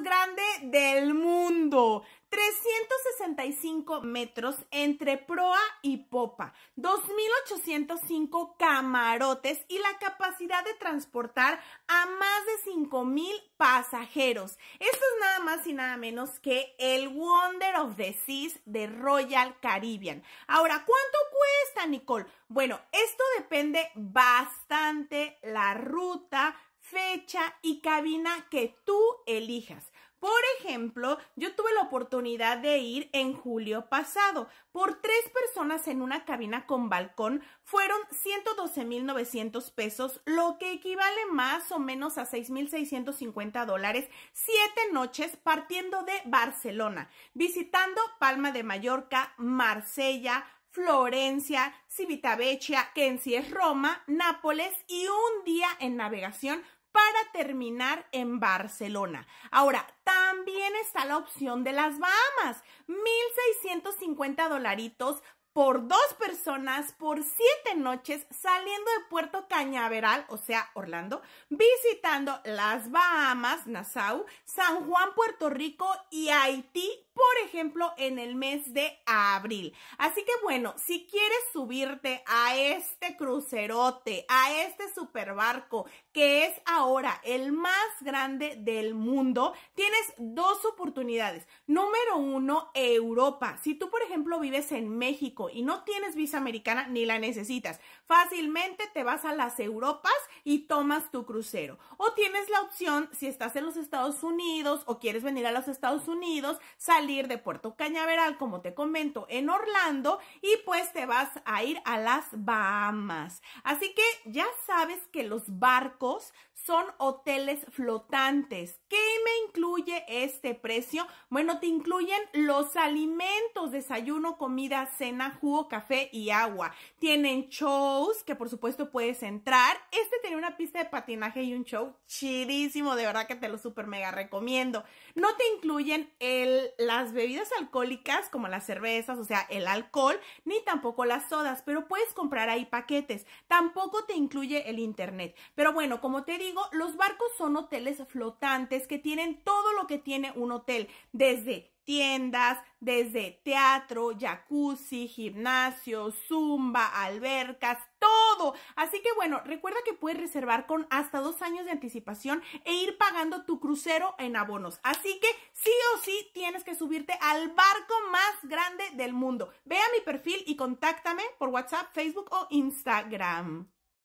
grande del mundo. 365 metros entre proa y popa, 2.805 camarotes y la capacidad de transportar a más de 5.000 pasajeros. Esto es nada más y nada menos que el Wonder of the Seas de Royal Caribbean. Ahora, ¿cuánto cuesta, Nicole? Bueno, esto depende bastante la ruta, fecha y cabina que tú elijas. Por ejemplo, yo tuve la oportunidad de ir en julio pasado. Por tres personas en una cabina con balcón fueron 112.900 pesos, lo que equivale más o menos a 6.650 dólares, siete noches partiendo de Barcelona, visitando Palma de Mallorca, Marsella, Florencia, Civitavecchia, que en sí es Roma, Nápoles y un día en navegación para terminar en Barcelona. Ahora, también está la opción de las Bahamas, 1.650 dolaritos por dos personas por siete noches saliendo de Puerto Cañaveral, o sea, Orlando, visitando las Bahamas, Nassau, San Juan, Puerto Rico y Haití por ejemplo, en el mes de abril. Así que bueno, si quieres subirte a este crucerote, a este superbarco, que es ahora el más grande del mundo, tienes dos oportunidades. Número uno, Europa. Si tú, por ejemplo, vives en México y no tienes visa americana ni la necesitas, fácilmente te vas a las Europas y tomas tu crucero. O tienes la opción, si estás en los Estados Unidos o quieres venir a los Estados Unidos, salir de Puerto Cañaveral, como te comento, en Orlando y pues te vas a ir a las Bahamas. Así que ya sabes que los barcos son hoteles flotantes. ¿Qué me incluye este precio? Bueno, te incluyen los alimentos, desayuno, comida, cena, jugo, café y agua. Tienen shows que por supuesto puedes entrar. Este tiene una pista de patinaje y un show chidísimo, de verdad que te lo super mega recomiendo. No te incluyen el, la las bebidas alcohólicas como las cervezas, o sea, el alcohol, ni tampoco las sodas, pero puedes comprar ahí paquetes. Tampoco te incluye el internet. Pero bueno, como te digo, los barcos son hoteles flotantes que tienen todo lo que tiene un hotel, desde tiendas, desde teatro, jacuzzi, gimnasio, zumba, albercas, todo Así que bueno, recuerda que puedes reservar con hasta dos años de anticipación e ir pagando tu crucero en abonos. Así que sí o sí tienes que subirte al barco más grande del mundo. Ve a mi perfil y contáctame por WhatsApp, Facebook o Instagram.